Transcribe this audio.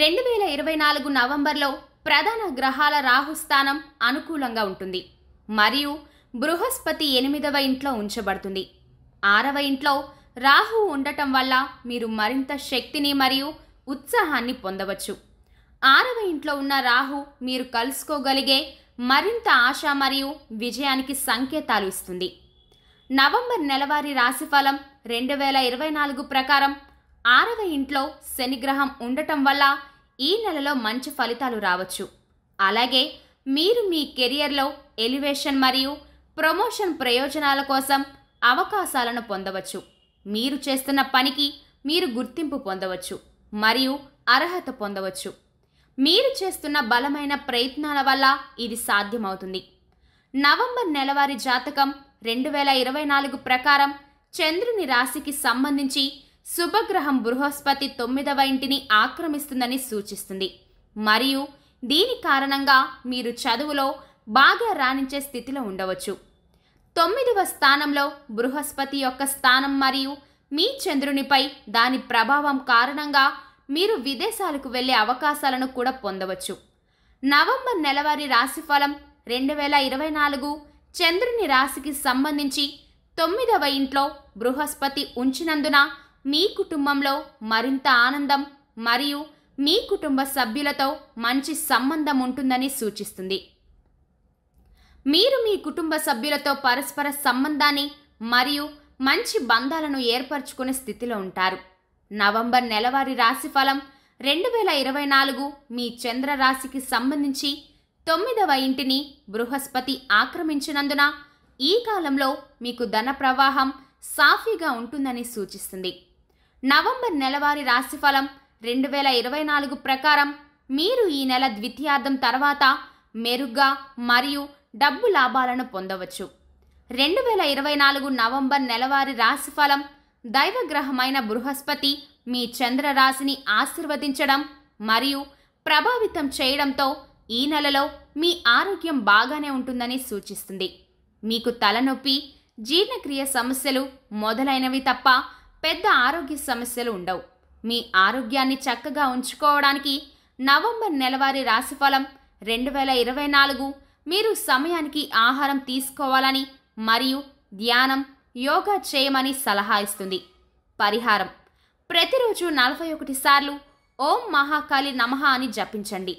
రెండు వేల ఇరవై నాలుగు నవంబర్లో ప్రధాన గ్రహాల రాహుస్థానం అనుకూలంగా ఉంటుంది మరియు బృహస్పతి ఎనిమిదవ ఇంట్లో ఉంచబడుతుంది ఆరవ ఇంట్లో రాహు ఉండటం వల్ల మీరు మరింత శక్తిని మరియు ఉత్సాహాన్ని పొందవచ్చు ఆరవ ఇంట్లో ఉన్న రాహు మీరు కలుసుకోగలిగే మరింత ఆశ మరియు విజయానికి సంకేతాలు ఇస్తుంది నవంబర్ నెలవారీ రాశిఫలం రెండు వేల ఇరవై నాలుగు ప్రకారం ఆరవ ఇంట్లో శనిగ్రహం ఉండటం వల్ల ఈ నెలలో మంచి ఫలితాలు రావచ్చు అలాగే మీరు మీ కెరియర్లో ఎలివేషన్ మరియు ప్రమోషన్ ప్రయోజనాల కోసం అవకాశాలను పొందవచ్చు మీరు చేస్తున్న పనికి మీరు గుర్తింపు పొందవచ్చు మరియు అర్హత పొందవచ్చు మీరు చేస్తున్న బలమైన ప్రయత్నాల వల్ల ఇది సాధ్యమవుతుంది నవంబర్ నెలవారి జాతకం రెండు వేల ఇరవై నాలుగు ప్రకారం చంద్రుని రాశికి సంబంధించి శుభగ్రహం బృహస్పతి తొమ్మిదవ ఇంటిని ఆక్రమిస్తుందని సూచిస్తుంది మరియు దీని కారణంగా మీరు చదువులో బాగా రాణించే స్థితిలో ఉండవచ్చు తొమ్మిదవ స్థానంలో బృహస్పతి యొక్క స్థానం మరియు మీ చంద్రునిపై దాని ప్రభావం కారణంగా మీరు విదేశాలకు వెళ్ళే అవకాశాలను కూడా పొందవచ్చు నవంబర్ నెలవారి రాశిఫలం రెండు వేల ఇరవై నాలుగు చంద్రుని రాశికి సంబంధించి తొమ్మిదవ ఇంట్లో బృహస్పతి ఉంచినందున మీ కుటుంబంలో మరింత ఆనందం మరియు మీ కుటుంబ సభ్యులతో మంచి సంబంధం ఉంటుందని సూచిస్తుంది మీరు మీ కుటుంబ సభ్యులతో పరస్పర సంబంధాన్ని మరియు మంచి బంధాలను ఏర్పరచుకునే స్థితిలో ఉంటారు నవంబర్ నెలవారి రాశిఫలం రెండు వేల ఇరవై నాలుగు మీ చంద్ర రాశికి సంబంధించి తొమ్మిదవ ఇంటిని బృహస్పతి ఆక్రమించినందున ఈ కాలంలో మీకు ధన ప్రవాహం సాఫీగా ఉంటుందని సూచిస్తుంది నవంబర్ నెలవారీ రాశిఫలం రెండు వేల ఇరవై నాలుగు ప్రకారం మీరు ఈ నెల ద్వితీయార్థం తర్వాత మెరుగ్గా మరియు డబ్బు లాభాలను పొందవచ్చు రెండు వేల ఇరవై నాలుగు నవంబర్ నెలవారీ రాశిఫలం దైవగ్రహమైన బృహస్పతి మీ చంద్ర రాశిని ఆశీర్వదించడం మరియు ప్రభావితం చేయడంతో ఈ నెలలో మీ ఆరోగ్యం బాగానే ఉంటుందని సూచిస్తుంది మీకు తలనొప్పి జీర్ణక్రియ సమస్యలు మొదలైనవి తప్ప పెద్ద ఆరోగ్య సమస్యలు ఉండవు మీ ఆరోగ్యాన్ని చక్కగా ఉంచుకోవడానికి నవంబర్ నెలవారీ రాశిఫలం రెండు వేల ఇరవై నాలుగు మీరు సమయానికి ఆహారం తీసుకోవాలని మరియు ధ్యానం యోగా చేయమని సలహా ఇస్తుంది పరిహారం ప్రతిరోజు నలభై ఒకటి సార్లు ఓం మహాకాళి నమః అని జపించండి